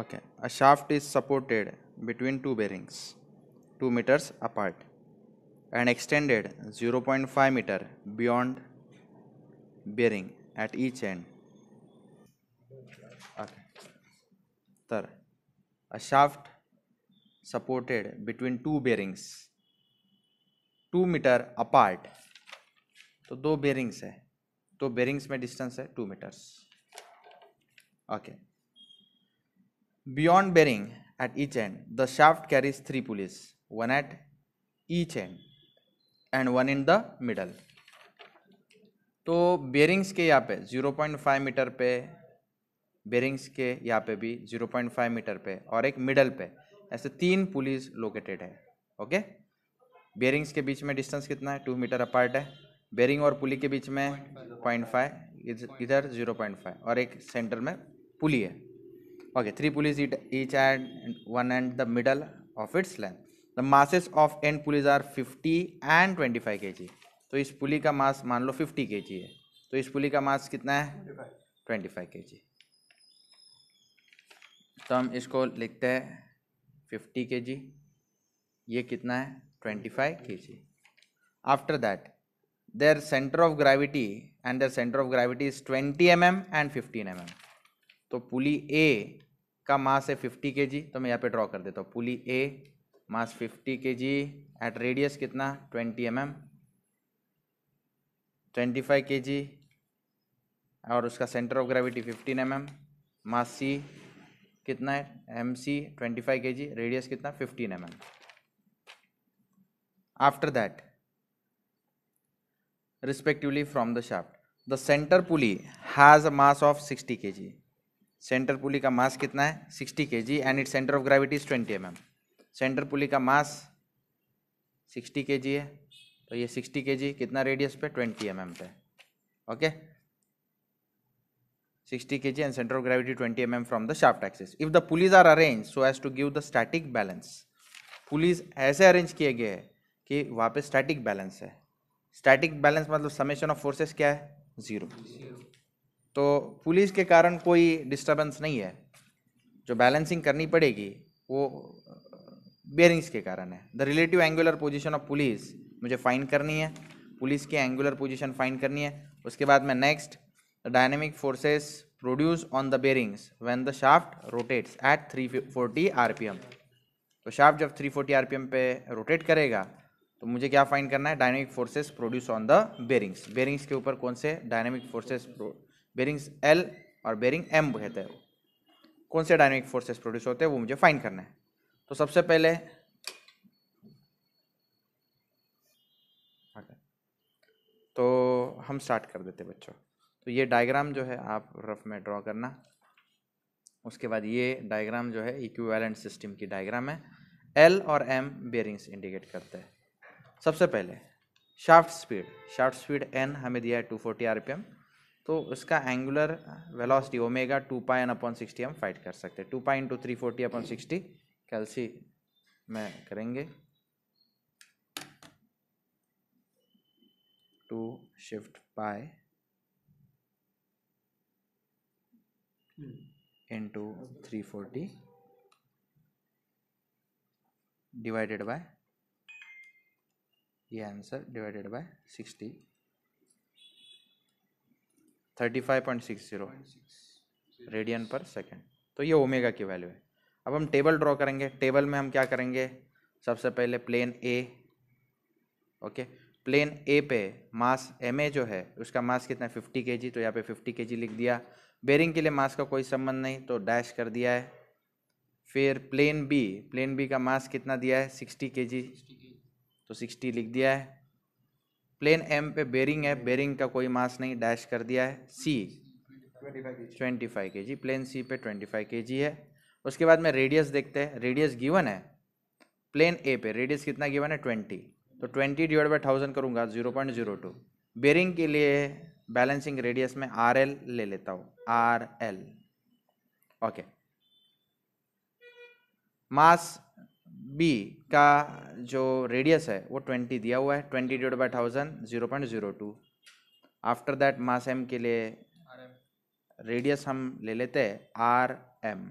okay a shaft is supported between two bearings 2 meters apart and extended 0.5 meter beyond bearing at each end okay तर a shaft supported between two bearings 2 metre apart तो दो bearings है तो bearings में distance है two metres okay okay. Beyond bearing at each end, the shaft carries three pulleys, one at each end and one in the middle. तो bearings के यहाँ पे 0.5 मीटर पे बेरिंग्स के यहाँ पे भी 0.5 मीटर पे और एक मिडल पे ऐसे तीन पुलिस लोकेटेड है ओके बेरिंग्स के बीच में डिस्टेंस कितना है टू मीटर अपार्ट है बेरिंग और पुली के बीच में पॉइंट फाइव इधर जीरो पॉइंट फाइव और एक सेंटर में पुली है okay three pulleys each end one middle the middle of its length the masses of end pulleys are 50 and 25 kg तो इस पुली का मास मान लो 50 के है तो इस पुली का मास कितना है 25 के तो हम इसको लिखते हैं फिफ्टी के जी ये कितना है twenty five K G after that their centre of gravity and their centre of gravity is twenty M M and fifteen M M तो पुली ए का मास है फिफ्टी के जी तो मैं यहाँ पे ड्रॉ कर देता हूँ पुली ए mass fifty K G at radius कितना twenty M M twenty five K G और उसका centre of gravity fifteen M M mass C कितना है M C twenty five K G radius कितना fifteen M M after that from the shaft the centre pulley has a mass of sixty K G centre pulley का मास कितना है 60 K G and it centre of gravity is 20 M M centre pulley का mass 60 K जी है तो ये 60 K जी कितना radius पे 20 M M पे okay sixty K G and centre of gravity twenty M M from the shaft axis if the pulleys are arrange so as to give the static balance pulleys ऐसे arrange किए गए हैं कि वहाँ पे static balance है static balance मतलब summation of forces क्या है जीरो तो पुलिस के कारण कोई डिस्टर्बेंस नहीं है जो बैलेंसिंग करनी पड़ेगी वो बेयरिंग्स uh, के कारण है the relative angular position of pulleys मुझे फाइंड करनी है पुलिस की एंगुलर पोजिशन फाइंड करनी है उसके बाद मैं next dynamic forces produce on the bearings when the shaft rotates at 340 M तो शाफ्ट जब 340 एम पे रोटेट करेगा तो मुझे क्या फाइंड करना है dynamic forces produce on the bearings bearings के ऊपर कौन से डायनेमिक फोर्सेस बेरिंग एल और बेरिंग एम कहते हैं कौन से डायनेमिक फोर्सेस प्रोड्यूस होते हैं वो मुझे फाइंड करना है तो सबसे पहले हाँ तो हम स्टार्ट कर देते बच्चों तो ये डायग्राम जो है आप रफ में ड्रॉ करना उसके बाद ये डायग्राम जो है इक्विवेलेंट सिस्टम की डायग्राम है एल और एम बेरिंग्स इंडिकेट करते हैं सबसे पहले shaft speed shaft speed N हमें दिया है 240 आरपीएम तो उसका angular velocity omega two pi N upon sixty हम फाइट कर सकते हैं two pi into three forty upon sixty कैलसी में करेंगे two shift pi into three forty divided by ये answer divided by sixty thirty five point six zero radian पर सेकेंड तो ये ओमेगा की वैल्यू है अब हम टेबल ड्रॉ करेंगे टेबल में हम क्या करेंगे सबसे पहले plane A okay plane A पे मास एम ए जो है उसका मास कितना है फिफ्टी के जी तो यहाँ पे फिफ्टी के जी लिख दिया बेरिंग के लिए मास का कोई संबंध नहीं तो डैश कर दिया है फिर प्लेन बी प्लेन बी का मास कितना दिया है सिक्सटी के जी तो सिक्सटी लिख दिया है प्लेन एम पे बेरिंग है बेरिंग का कोई मास नहीं डैश कर दिया है सी ट्वेंटी फाइव के जी प्लेन सी पे ट्वेंटी फाइव के जी है उसके बाद में रेडियस देखते हैं रेडियस गिवन है प्लेन ए पे रेडियस कितना गिवन है ट्वेंटी तो ट्वेंटी डिवाइड बाई थाउजेंड करूँगा zero point zero two bearing के लिए बैलेंसिंग रेडियस में आर एल ले लेता हूँ R L okay mass B का जो रेडियस है वो ट्वेंटी दिया हुआ है twenty divide by thousand zero point zero two after that mass M के लिए रेडियस हम ले लेते हैं आर एम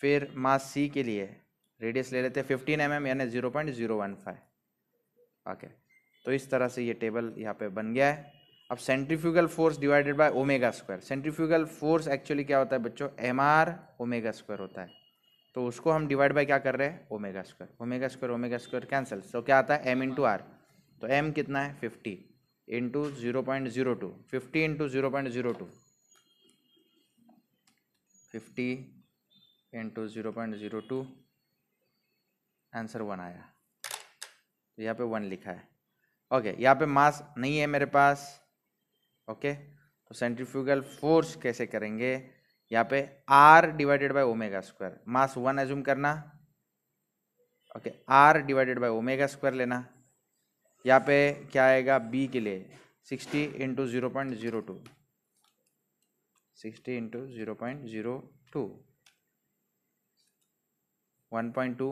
फिर मास सी के लिए रेडियस ले लेते हैं फिफ्टीन एम एम यानी zero point zero one five okay तो इस तरह से ये टेबल यहाँ पे बन गया है अब centrifugal force divided by omega square centrifugal force actually क्या होता है बच्चों एम आर ओमेगा स्क्वायर होता है तो उसको हम डिवाइड बाई क्या कर रहे हैं omega square omega square omega square cancel so क्या आता है एम इंटू आर तो एम कितना है fifty into zero point zero two fifty into zero point zero two fifty into zero point zero two answer one आया तो यहाँ पे वन लिखा है ओके okay, यहाँ पे मास नहीं है मेरे पास ओके okay, तो सेंट्रीफ्यूगल फोर्स कैसे करेंगे यहाँ पे R divided by omega square mass one assume करना okay R divided by omega square लेना यहाँ पे क्या आएगा बी के लिए sixty into zero point zero two sixty into zero point zero two one point two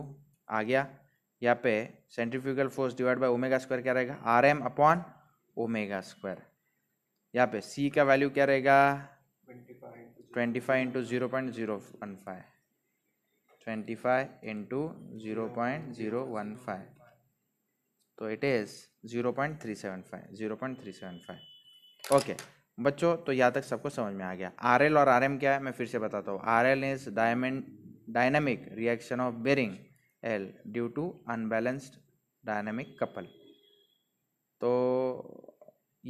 आ गया यहाँ पे centrifugal force divide by omega square क्या रहेगा R M upon omega square यहाँ पे सी का वैल्यू क्या रहेगा twenty five twenty five into zero point zero one five twenty five into zero point zero one five तो it is zero point three seven five zero point three seven five okay बच्चों तो यहाँ तक सबको समझ में आ गया आर एल और आर एम क्या है मैं फिर से बताता हूँ R L is diamond dynamic reaction of bearing L due to unbalanced dynamic couple तो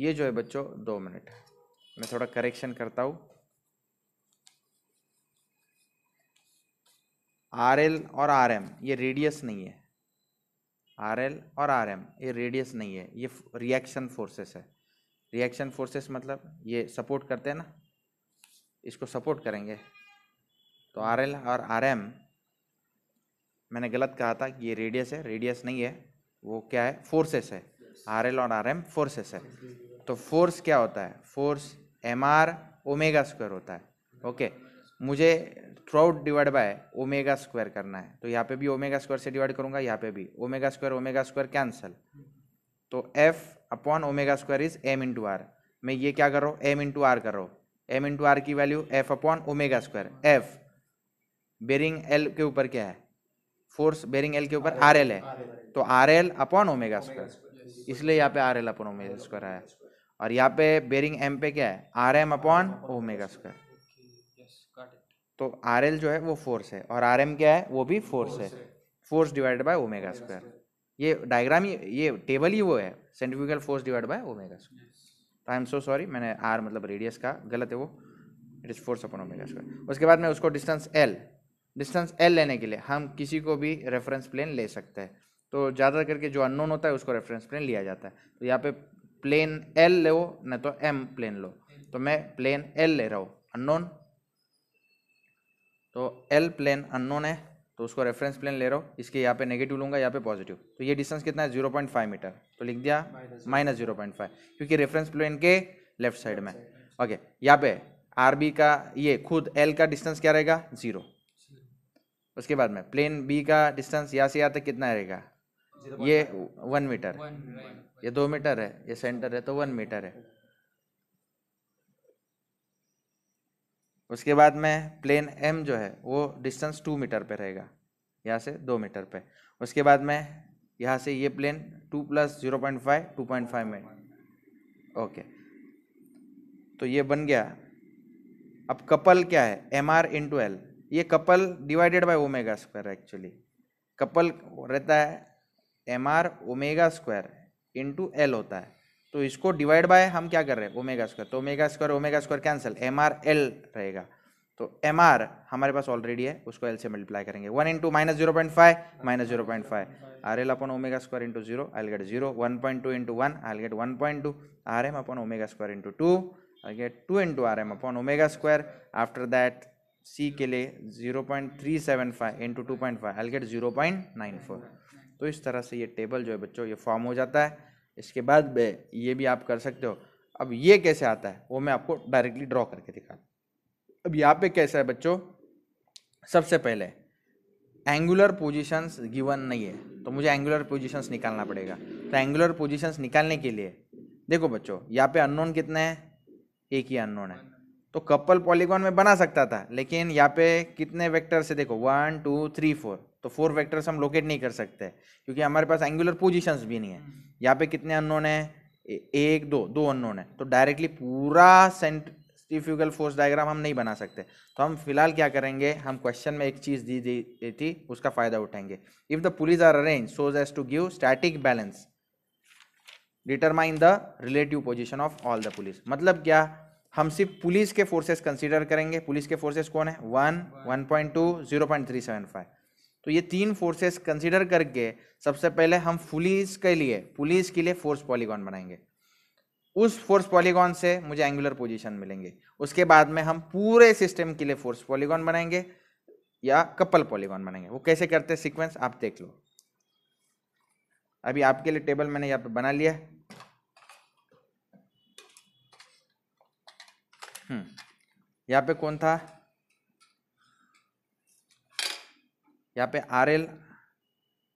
ये जो है बच्चों दो मिनट मैं थोड़ा करेक्शन करता हूँ आर एल और आर एम ये रेडियस नहीं है आर एल और आर एम ये रेडियस नहीं है ये रिएक्शन फोर्सेस है रिएक्शन फोर्सेस मतलब ये सपोर्ट करते हैं ना इसको सपोर्ट करेंगे तो आर एल और आर एम मैंने गलत कहा था कि ये रेडियस है रेडियस नहीं है वो क्या है फोर्सेस है आर एल और आर एम फोर्सेस है तो फोर्स क्या होता है force M R omega square होता है ओके मुझे throughout divide by omega square करना है तो यहाँ पे भी ओमेगा स्क्वायर से डिवाइड करूंगा यहाँ पे भी omega square omega square cancel तो F upon omega square is M into R मैं ये क्या कर रहा हूँ एम इंटू आर कर रहा हूँ एम इंटू आर की value F upon omega square F bearing L के ऊपर क्या है फोर्स बेरिंग एल के ऊपर आर एल है तो R L upon omega square इसलिए यहाँ पे R L upon omega square आया और यहाँ पे बेरिंग एम पे क्या है R M upon omega square तो आर एल जो है वो फोर्स है और आर एम क्या है वो भी फोर्स है force divide by omega square ये डायग्राम ही ये टेबल ही वो है centrifugal force divide by omega square तो आई एम सो सॉरी मैंने आर मतलब रेडियस का गलत है वो it is force upon omega square उसके बाद में उसको डिस्टेंस एल डिस्टेंस एल लेने के लिए हम किसी को भी रेफरेंस प्लेन ले सकते हैं तो ज़्यादा करके जो अननोन होता है उसको रेफरेंस प्लेन लिया जाता है तो यहाँ पे प्लेन एल लो न तो एम प्लेन लो तो मैं प्लेन एल ले रहा हूँ अननोन तो एल प्लेन अननोन है तो उसको रेफरेंस प्लेन ले रहा हूँ इसके यहाँ पे नेगेटिव लूँगा यहाँ पे पॉजिटिव तो ये डिस्टेंस कितना है जीरो पॉइंट फाइव मीटर तो लिख दिया माइनस जीरो पॉइंट फाइव क्योंकि रेफरेंस प्लेन के लेफ्ट साइड में ओके यहाँ पे आर बी का ये खुद एल का डिस्टेंस क्या रहेगा जीरो उसके बाद में प्लेन बी का डिस्टेंस यहाँ से यहाँ तक कितना रहेगा ये वन मीटर ये दो मीटर है ये सेंटर है तो वन मीटर है उसके बाद में प्लेन एम जो है वो डिस्टेंस टू मीटर पे रहेगा यहाँ से दो मीटर पे उसके बाद में यहाँ से ये plane two plus zero point five two point five में ओके तो ये बन गया अब कपल क्या है एम आर इंटू एल ये couple divided by omega square actually couple रहता है M R omega square into L होता है तो इसको डिवाइड बाय हम क्या कर रहे हैं ओमेगा स्क्वायर तो omega square omega square cancel M R L रहेगा तो एम आर हमारे पास ऑलरेडी है उसको एल से मल्टीप्लाई करेंगे one into minus zero point five minus zero point five R L upon omega square into zero I get zero one point two into one I get one point two R M upon omega square into two I get two into R M upon omega square after that C के लिए zero point three seven five into two point five I get zero point nine four तो इस तरह से ये table जो है बच्चों ये फॉर्म हो जाता है इसके बाद ये भी आप कर सकते हो अब ये कैसे आता है वो मैं आपको डायरेक्टली ड्रॉ करके दिखा अब यहाँ पे कैसा है बच्चों सबसे पहले एंगुलर पोजीशंस गिवन नहीं है तो मुझे एंगुलर पोजीशंस निकालना पड़ेगा तो एंगुलर पोजीशंस निकालने के लिए देखो बच्चों यहाँ पे अननोन कितने हैं एक ही अननोन है तो कपल पॉलीगॉन में बना सकता था लेकिन यहाँ पे कितने वेक्टर से देखो वन टू थ्री फोर तो फोर वेक्टर्स हम लोकेट नहीं कर सकते क्योंकि हमारे पास एंगुलर पोजिशंस भी नहीं है यहाँ पे कितने अननोन है ए, एक दो दो अननोन है तो डायरेक्टली पूरा सेंट्रीफ्यूगल फोर्स डायग्राम हम नहीं बना सकते तो हम फिलहाल क्या करेंगे हम क्वेश्चन में एक चीज़ दी दी थी उसका फ़ायदा उठाएंगे if the pulleys are arrange so as as to give static balance determine the relative position of all the pulleys मतलब क्या हम सिर्फ पुलिस के फोर्सेस कंसीडर करेंगे पुलिस के फोर्सेस कौन है one one point two zero point three seven five तो ये तीन फोर्सेस कंसिडर करके सबसे पहले हम पुलिस के लिए पुलिस के लिए फोर्स पॉलीगॉन बनाएंगे उस फोर्स पॉलीगॉन से मुझे एंगुलर पोजीशन मिलेंगे उसके बाद में हम पूरे सिस्टम के लिए फोर्स पॉलीगॉन बनाएंगे या कपल पॉलीगॉन बनाएंगे वो कैसे करते हैं सिक्वेंस आप देख लो अभी आपके लिए टेबल मैंने यहाँ पे बना लिया हम्म। यहाँ पे कौन था यहाँ पे R L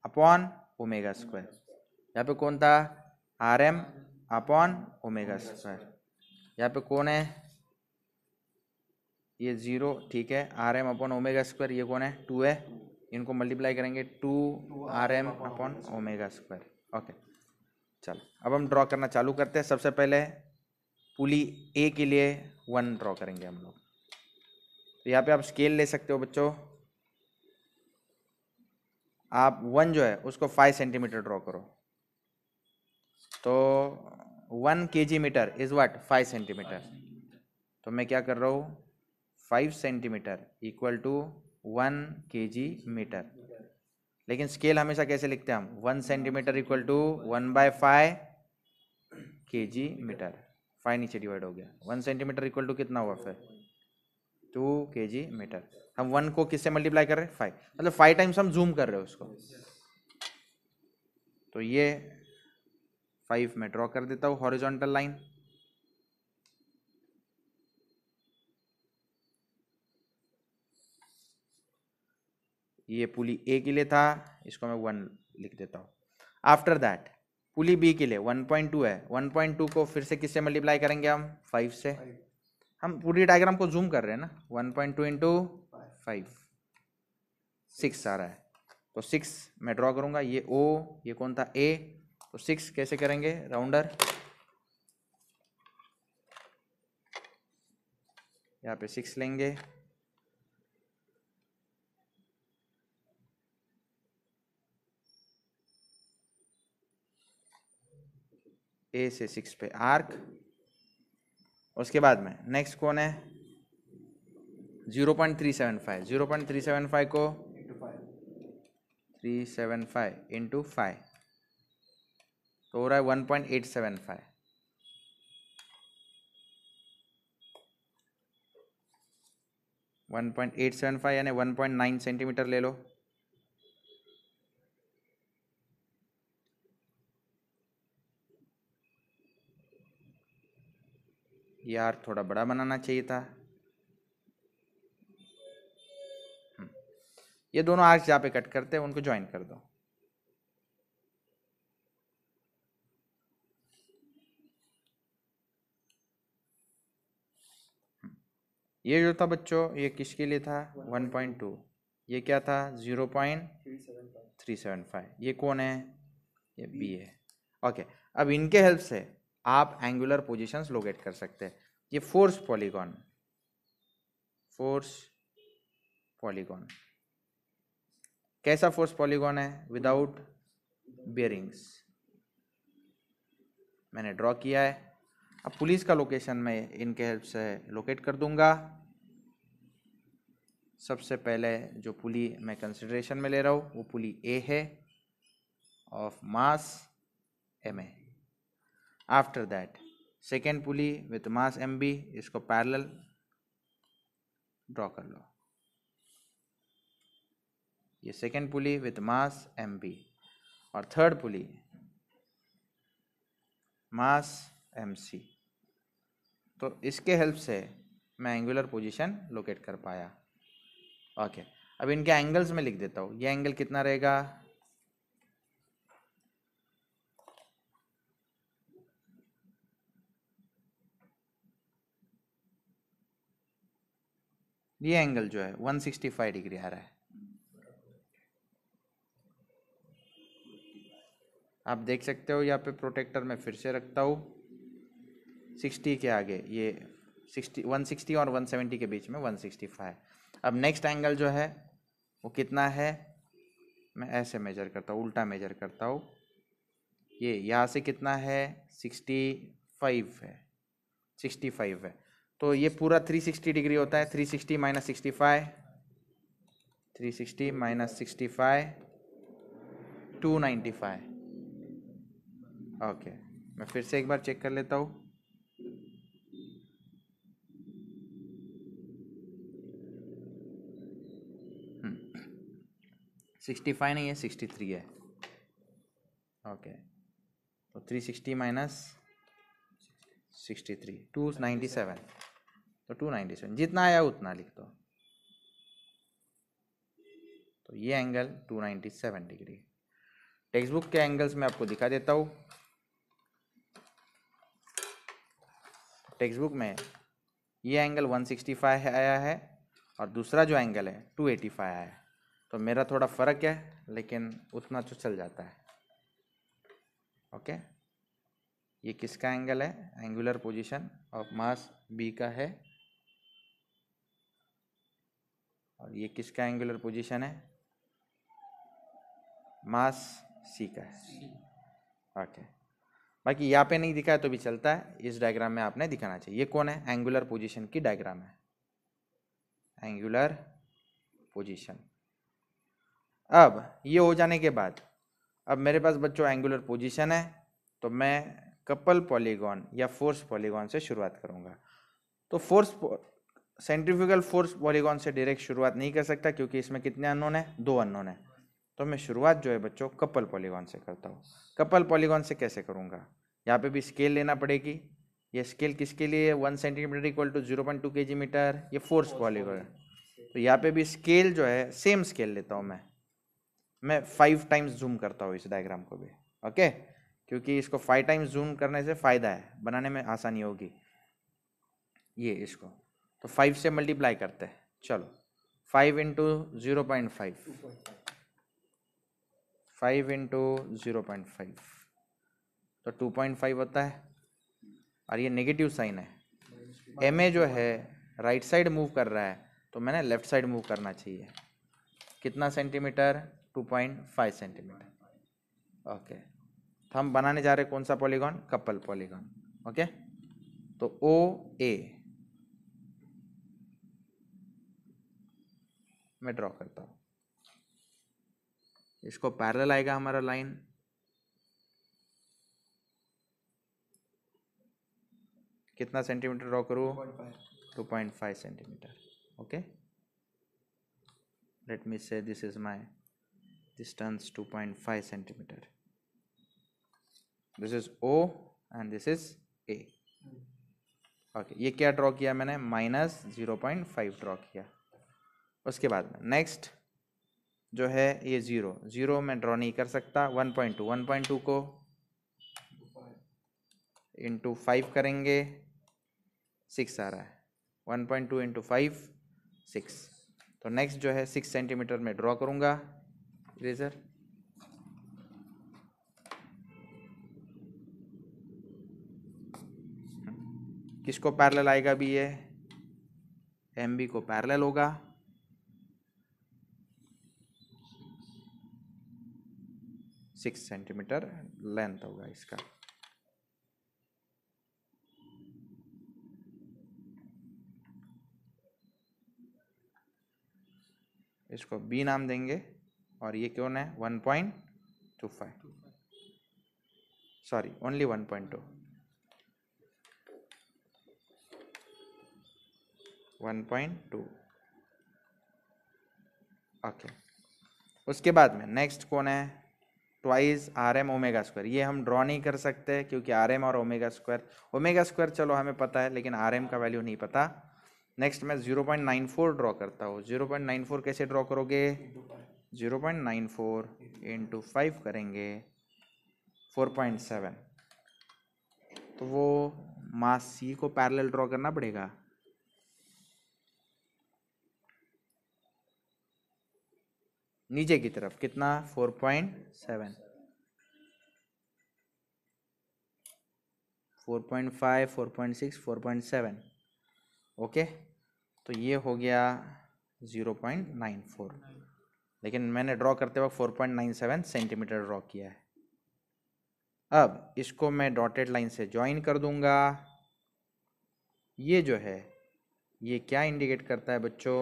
upon omega square यहाँ पे कौन था R M upon omega square यहाँ पे कौन है ये जीरो ठीक है R M upon omega square ये कौन है टू है इनको मल्टीप्लाई करेंगे two R M upon omega square okay चलो अब हम ड्रॉ करना चालू करते हैं सबसे पहले पुली ए के लिए वन ड्रॉ करेंगे हम लोग तो यहाँ पे आप स्केल ले सकते हो बच्चों आप वन जो है उसको फाइव सेंटीमीटर ड्रॉ करो तो one K G metre is what five centimetre तो मैं क्या कर रहा हूँ five centimetre equal to one K G metre लेकिन स्केल हमेशा कैसे लिखते हैं हम one centimetre equal to one by five K G metre five नीचे डिवाइड हो गया वन सेंटीमीटर इक्वल टू कितना हुआ फिर टू के जी मीटर हम वन को किससे मल्टीप्लाई कर रहे हैं फाइव मतलब फाइव टाइम्स हम जूम कर रहे हैं उसको तो ये फाइव में ड्रॉ कर देता हूँ हॉरिजॉन्टल लाइन ये पुली ए के लिए था इसको मैं वन लिख देता हूँ आफ्टर दैट पुली बी के लिए वन पॉइंट टू है वन पॉइंट टू को फिर से किससे मल्टीप्लाई करेंगे हम फाइव से हम पूरी डायग्राम को जूम कर रहे हैं ना one point two into five six आ रहा है तो सिक्स मैं ड्रॉ करूँगा ये ओ ये कौन था ए तो सिक्स कैसे करेंगे राउंडर यहाँ पे सिक्स लेंगे ए से सिक्स पे आर्क उसके बाद में नेक्स्ट कौन है zero point three seven five zero point three seven five को three seven five into five तो हो रहा है one point eight seven five one point eight seven five यानी वन पॉइंट नाइन सेंटीमीटर ले लो यार थोड़ा बड़ा बनाना चाहिए था ये दोनों आर्क्स जहाँ पे कट करते हैं उनको ज्वाइन कर दो ये जो था बच्चों ये किसके लिए था 1.2 ये क्या था 0.375 ये कौन है ये बी है ओके अब इनके हेल्प से आप एंगुलर पोजीशंस लोकेट कर सकते हैं ये फोर्स पॉलीगॉन फोर्स पॉलीगॉन कैसा फोर्स पॉलीगॉन है विदाउट बियरिंग्स मैंने ड्रॉ किया है अब पुलिस का लोकेशन मैं इनके हेल्प से लोकेट कर दूंगा सबसे पहले जो पुली मैं कंसिड्रेशन में ले रहा हूँ वो पुली ए है of mass M A after that second pulley with mass M B इसको पैरल ड्रॉ कर लो ये second pulley with mass M B और third pulley mass M C तो इसके हेल्प से मैं एंगुलर पोजीशन लोकेट कर पाया ओके अब इनके एंगल्स में लिख देता हूँ ये एंगल कितना रहेगा ये एंगल जो है 165 डिग्री आ रहा है आप देख सकते हो यहाँ पे प्रोटेक्टर मैं फिर से रखता हूँ सिक्सटी के आगे ये सिक्सटी वन सिक्सटी और वन सेवेंटी के बीच में वन सिक्सटी फाइव अब नेक्स्ट एंगल जो है वो कितना है मैं ऐसे मेजर करता हूँ उल्टा मेजर करता हूँ ये यहाँ से कितना है सिक्सटी फाइव है सिक्सटी फाइव है तो ये पूरा थ्री सिक्सटी डिग्री होता है three sixty minus sixty five three sixty minus sixty five two ninety five okay मैं फिर से एक बार चेक कर लेता हूँ हम्म, सिक्सटी फाइव नहीं है सिक्सटी थ्री है ओके तो three sixty minus sixty three two ninety seven तो टू नाइन्टी सेवन जितना आया उतना लिख दो तो ये angle two ninety seven degree textbook के एंगल्स मैं आपको दिखा देता हूँ टेक्स्ट बुक में ये एंगल 165 आया है और दूसरा जो एंगल है 285 आया है तो मेरा थोड़ा फ़र्क है लेकिन उतना तो चल जाता है ओके ये किसका एंगल है angular position of mass B का है और ये किसका एंगुलर पोजीशन है मास सी का है ओके okay. बाकी यहाँ पे नहीं दिखा है तो भी चलता है इस डायग्राम में आपने दिखाना चाहिए ये कौन है एंगुलर पोजिशन की डायग्राम है एंगुलर पोजिशन अब ये हो जाने के बाद अब मेरे पास बच्चों एंगुलर पोजिशन है तो मैं कपल पॉलीगॉन या फोर्स पॉलीगॉन से शुरुआत करूँगा तो फोर्स सेंट्रीफ्यूगल फोर्स पॉलीगॉन से डायरेक्ट शुरुआत नहीं कर सकता क्योंकि इसमें कितने अननोन है दो अननोन है तो मैं शुरुआत जो है बच्चों कपल पॉलीगॉन से करता हूँ कपल पॉलीगॉन से कैसे करूँगा यहाँ पे भी स्केल लेना पड़ेगी ये स्केल किसके लिए one centimetre equal to zero point two K G metre ये फोर्स पॉलीगोन तो यहाँ पे भी स्केल जो है सेम स्केल लेता हूँ मैं मैं फाइव टाइम्स जूम करता हूँ इस डायग्राम को भी ओके क्योंकि इसको फाइव टाइम्स जूम करने से फ़ायदा है बनाने में आसानी होगी ये इसको तो फाइव से मल्टीप्लाई करते हैं चलो five into zero point five five into zero point five तो टू पॉइंट फाइव होता है और ये नेगेटिव साइन है एम ए जो है राइट साइड मूव कर रहा है तो मैंने लेफ्ट साइड मूव करना चाहिए कितना centimetre two point five centimetre okay तो हम बनाने जा रहे कौन सा पॉलीगॉन कपल पॉलीगॉन ओके तो ओ ए मैं ड्रॉ करता हूँ इसको पैरेलल आएगा हमारा लाइन कितना सेंटीमीटर ड्रॉ करूँ two point five centimetre okay let me say this is my distance two point five centimetre this is O and this is A okay ये क्या ड्रॉ किया मैंने minus zero point five draw किया उसके बाद में next जो है ये ज़ीरो ज़ीरो मैं ड्रॉ नहीं कर सकता one point two one point two को इंटू फाइव करेंगे सिक्स आ रहा है one point two into five six तो नेक्स्ट जो है सिक्स सेंटीमीटर में ड्रॉ करूँगा इरेजर किसको पैरेलल आएगा भी ये एम बी को पैरेलल होगा सिक्स सेंटीमीटर लेंथ होगा इसका इसको बी नाम देंगे और ये क्यों है one point two five sorry only one point two one point two okay उसके बाद में नेक्स्ट कौन है twice R M omega square ये हम ड्रॉ नहीं कर सकते क्योंकि आर एम और ओमेगा स्क्वायर ओमेगा स्क्वायर चलो हमें पता है लेकिन आर एम का वैल्यू नहीं पता नेक्स्ट मैं zero point nine four draw करता हूँ जीरो पॉइंट नाइन फोर कैसे ड्रॉ करोगे zero point nine four into five करेंगे फोर पॉइंट सेवन तो वो मास सी को पैरेलल ड्रॉ करना पड़ेगा नीचे की तरफ कितना four point seven four point five four point six four point seven okay तो ये हो गया ज़ीरो पॉइंट नाइन फोर लेकिन मैंने ड्रॉ करते वक्त four point nine seven centimetre draw किया है अब इसको मैं डॉटेड लाइन से ज्वाइन कर दूंगा ये जो है ये क्या इंडिकेट करता है बच्चों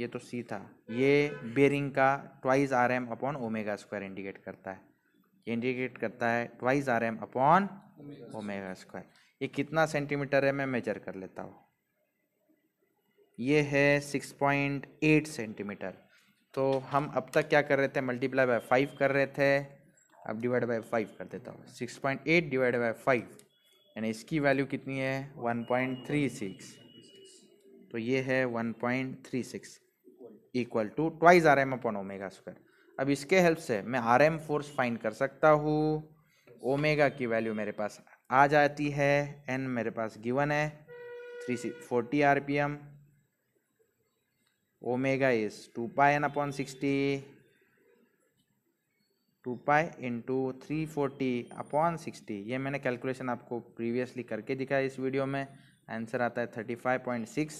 ये तो सी था ये बेरिंग का twice R M upon omega square indicate करता है ये इंडिकेट करता है twice R M upon omega square ये कितना सेंटीमीटर है मैं मेजर कर लेता हूँ ये है सिक्स पॉइंट एट सेंटीमीटर तो हम अब तक क्या कर रहे थे मल्टीप्लाई बाय फाइव कर रहे थे अब डिवाइड बाय फाइव कर देता हूँ six point eight divide by five यानी इसकी वैल्यू कितनी है वन पॉइंट थ्री सिक्स तो ये है one point three six equal to twice R M upon omega square अब इसके हेल्प से मैं आर एम फोर्स फाइंड कर सकता हूँ ओमेगा की वैल्यू मेरे पास आ जाती है एन मेरे पास गिवन है three C forty R P M omega is 2 pi n upon 60 2 pi into three forty upon sixty ये मैंने कैलकुलेशन आपको प्रीवियसली करके दिखाया इस वीडियो में आंसर आता है thirty five point six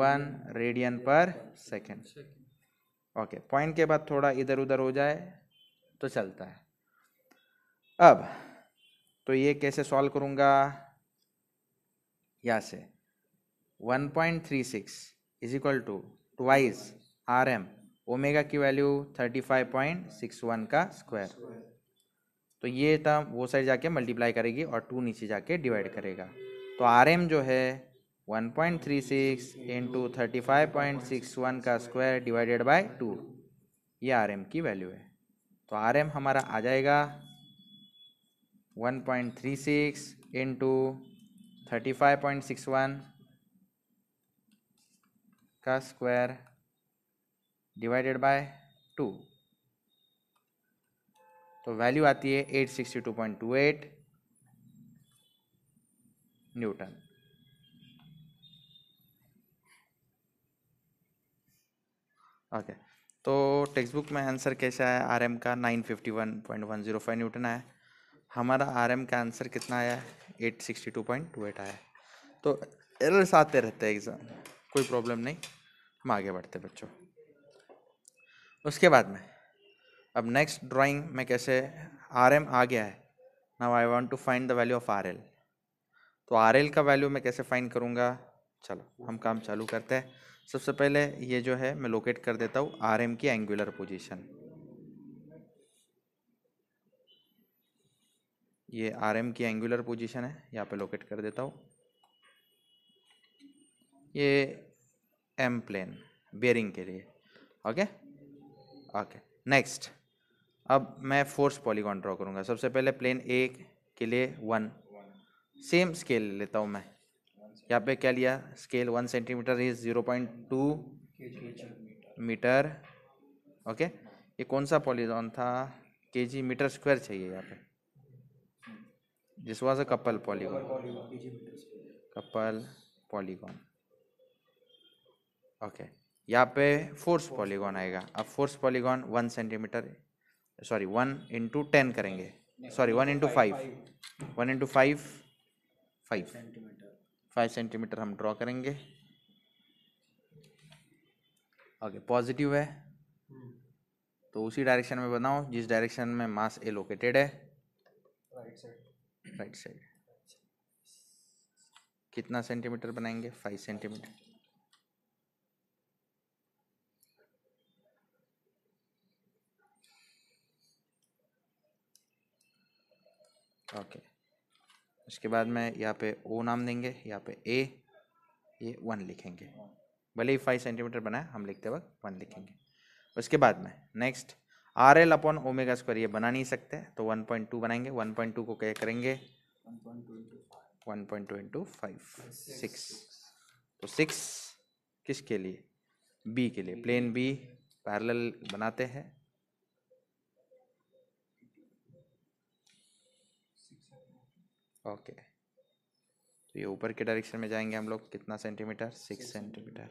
one radian पर सेकेंड ओके पॉइंट के बाद थोड़ा इधर उधर हो जाए तो चलता है अब तो ये कैसे सॉल्व करूँगा यहाँ से one point three six is equal to twice R M omega की value thirty five point six one का स्क्वायर तो ये टर्म वो साइड जाके मल्टीप्लाई करेगी और टू नीचे जाके डिवाइड करेगा तो आर एम जो है one point three six into thirty five point six one का स्क्वायर डिवाइडेड बाय टू ये आर एम की वैल्यू है तो आर एम हमारा आ जाएगा one point three six into thirty five point six one का स्क्वायर डिवाइडेड बाय टू तो वैल्यू आती है eight sixty two point two eight newton okay तो टेक्स्ट बुक में आंसर कैसा है आर एम का nine fifty one point one zero five newton आया हमारा आर एम का आंसर कितना आया eight sixty two point two eight आया तो एरर्स आते रहते हैं एग्ज़ाम कोई प्रॉब्लम नहीं हम आगे बढ़ते बच्चों उसके बाद में अब नेक्स्ट ड्राइंग में कैसे आर एम आ गया है now I want to find the value of R L तो आर एल का वैल्यू मैं कैसे फाइंड करूँगा चलो हम काम चालू करते हैं सबसे पहले ये जो है मैं लोकेट कर देता हूँ आर एम की एंगुलर पोजीशन ये आर एम की एंगुलर पोजीशन है यहाँ पे लोकेट कर देता हूँ ये एम प्लेन बेरिंग के लिए ओके ओके नेक्स्ट अब मैं फोर्स पॉलीगॉन ड्रॉ करूँगा सबसे पहले प्लेन ए के लिए वन सेम स्केल लेता हूँ मैं यहाँ पे क्या लिया scale one centimetre is zero point two metre okay ये कौन सा पॉलीगॉन था के जी मीटर स्क्वायर चाहिए यहाँ पे this was a couple polygon couple polygon okay यहाँ पे फोर्स पॉलीगॉन आएगा अब force polygon one centimetre sorry one into ten करेंगे sorry one into five one into five five five centimetre हम draw करेंगे ओके पॉजिटिव है हम्म। तो उसी डायरेक्शन में बनाओ जिस डायरेक्शन में मास ए लोकेटेड है राइट साइड राइट साइड कितना सेंटीमीटर बनाएंगे फाइव सेंटीमीटर ओके उसके बाद में यहाँ पे ओ नाम देंगे यहाँ पे ए ये वन लिखेंगे भले ही फाइव सेंटीमीटर बनाए हम लिखते वक्त वन लिखेंगे उसके बाद में next R L upon omega square ये बना नहीं सकते तो वन पॉइंट टू बनाएंगे वन पॉइंट टू को क्या करेंगे one point two into five six तो सिक्स किसके लिए बी के लिए प्लेन बी पैरेलल बनाते हैं ओके तो ये ऊपर के डायरेक्शन में जाएंगे हम लोग कितना सेंटीमीटर सिक्स सेंटीमीटर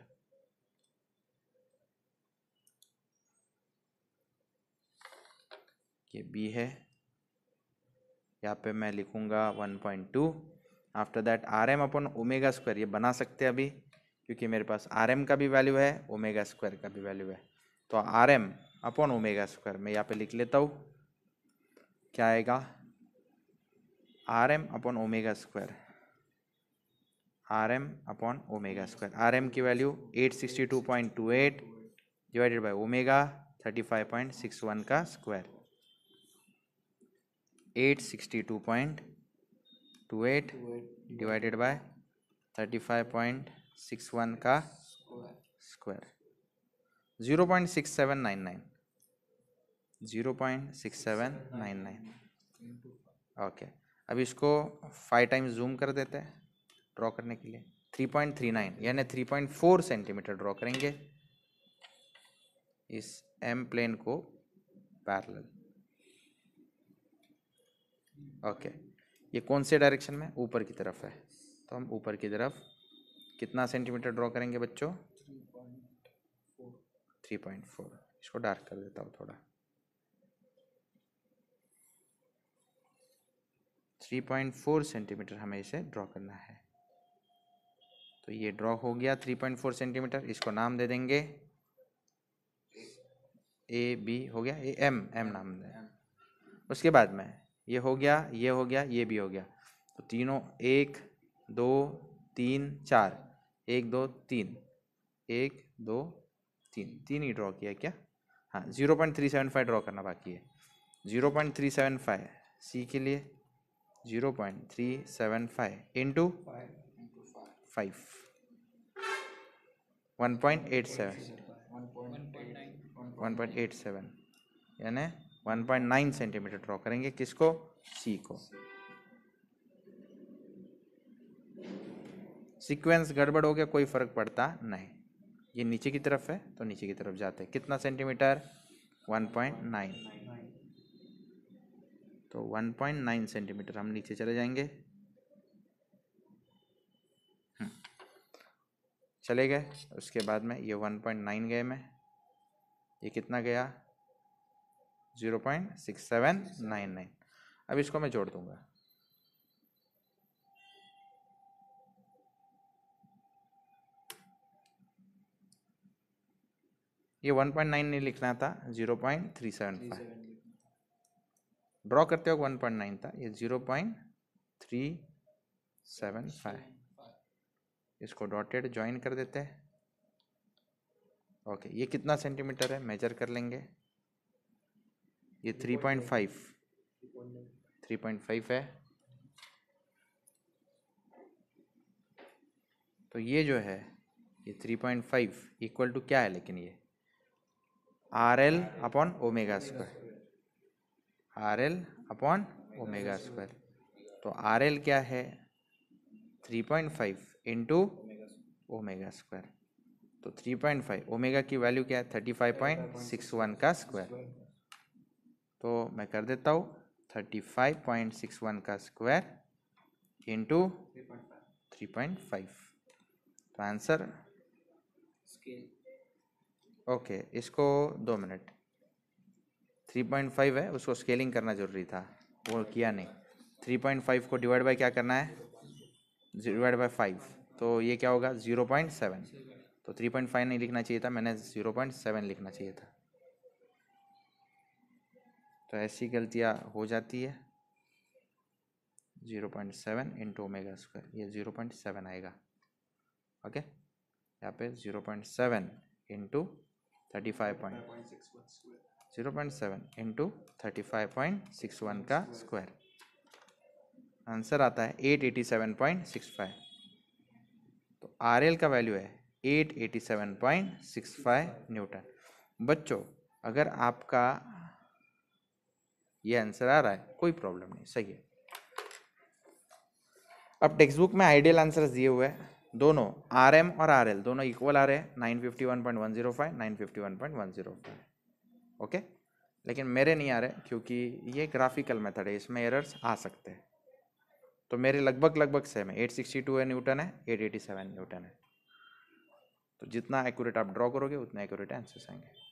ये बी है यहाँ पे मैं लिखूँगा one point two after that R M upon omega square ये बना सकते हैं अभी क्योंकि मेरे पास आर एम का भी वैल्यू है ओमेगा स्क्वायर का भी वैल्यू है तो R M upon omega square मैं यहाँ पे लिख लेता हूँ क्या आएगा R M upon omega square R M upon omega square R M की value eight sixty two point two eight divided by omega thirty five point six one का square eight sixty two point two eight divided by thirty five point six one का square zero point six seven nine nine zero point six seven nine nine okay अब इसको five times zoom कर देते हैं draw करने के लिए three point three nine यानी three point four centimetre draw करेंगे इस एम प्लेन को पैरल ओके ये कौन से डायरेक्शन में ऊपर की तरफ है तो हम ऊपर की तरफ कितना सेंटीमीटर ड्रॉ करेंगे बच्चों थ्री पॉइंट फोर इसको डार्क कर देता हूँ थोड़ा 3.4 सेंटीमीटर हमें इसे ड्रॉ करना है तो ये ड्रॉ हो गया 3.4 सेंटीमीटर इसको नाम दे देंगे ए बी हो गया ए एम एम नाम दें उसके बाद में ये हो गया ये हो गया ये भी हो गया तो तीनों एक दो तीन चार एक दो तीन एक दो तीन तीन ही ड्रॉ किया क्या हाँ zero point three seven five draw करना बाकी है zero point three seven five C के लिए zero point three seven five into five one point eight seven one point eight seven यानी one point nine centimetre draw करेंगे किसको सी को sequence गड़बड़ हो गया कोई फर्क पड़ता नहीं ये नीचे की तरफ है तो नीचे की तरफ जाते हैं कितना सेंटीमीटर वन पॉइंट नाइन तो 1.9 सेंटीमीटर हम नीचे चले जाएंगे हम्म। चले गए उसके बाद में ये 1.9 गए मैं ये कितना गया 0.6799 अब इसको मैं जोड़ दूंगा ये 1.9 नहीं लिखना था 0.375 ड्रॉ करते वक्त वन पॉइंट नाइन था ये zero point three seven five इसको डॉटेड ज्वाइन कर देते हैं ओके ये कितना सेंटीमीटर है मेजर कर लेंगे ये three point five three point five है तो ये जो है ये three point five equal to क्या है लेकिन ये R L upon omega square R L upon omega square तो आर एल क्या है three point five into omega square तो थ्री पॉइंट फाइव ओमेगा की वैल्यू क्या है thirty five point six one का स्क्वायर तो मैं कर देता हूँ thirty five point six one का square into three point five तो आंसर ओके okay, इसको दो मिनट थ्री पॉइंट फाइव है उसको स्केलिंग करना ज़रूरी था वो किया नहीं थ्री पॉइंट फाइव को डिवाइड बाय क्या करना है डिवाइड बाय फाइव तो ये क्या होगा ज़ीरो पॉइंट सेवन तो थ्री पॉइंट फाइव नहीं लिखना चाहिए था मैंने ज़ीरो पॉइंट सेवन लिखना चाहिए था तो ऐसी गलतियाँ हो जाती है zero point seven into omega square ये ज़ीरो पॉइंट सेवन आएगा ओके यहाँ पे zero point seven into thirty five point zero point seven into thirty five point six one का स्क्वायर आंसर आता है eight eighty seven point six five तो R L का value है eight eighty seven point six five newton बच्चों अगर आपका ये आंसर आ रहा है कोई प्रॉब्लम नहीं सही है अब टेक्स्ट बुक में आइडियल आंसर दिए हुए हैं दोनों आर एम और आर एल दोनों इक्वल आ रहे हैं nine fifty one point one zero five nine fifty one point one zero five okay लेकिन मेरे नहीं आ रहे क्योंकि ये ग्राफिकल मेथड है इसमें एरर्स आ सकते हैं तो मेरे लगभग लगभग सेम है एट सिक्सटी टू न्यूटन है एट एटी सेवन न्यूटन है तो जितना एक्यूरेट आप ड्रॉ करोगे उतना एक्यूरेट आंसर्स आएंगे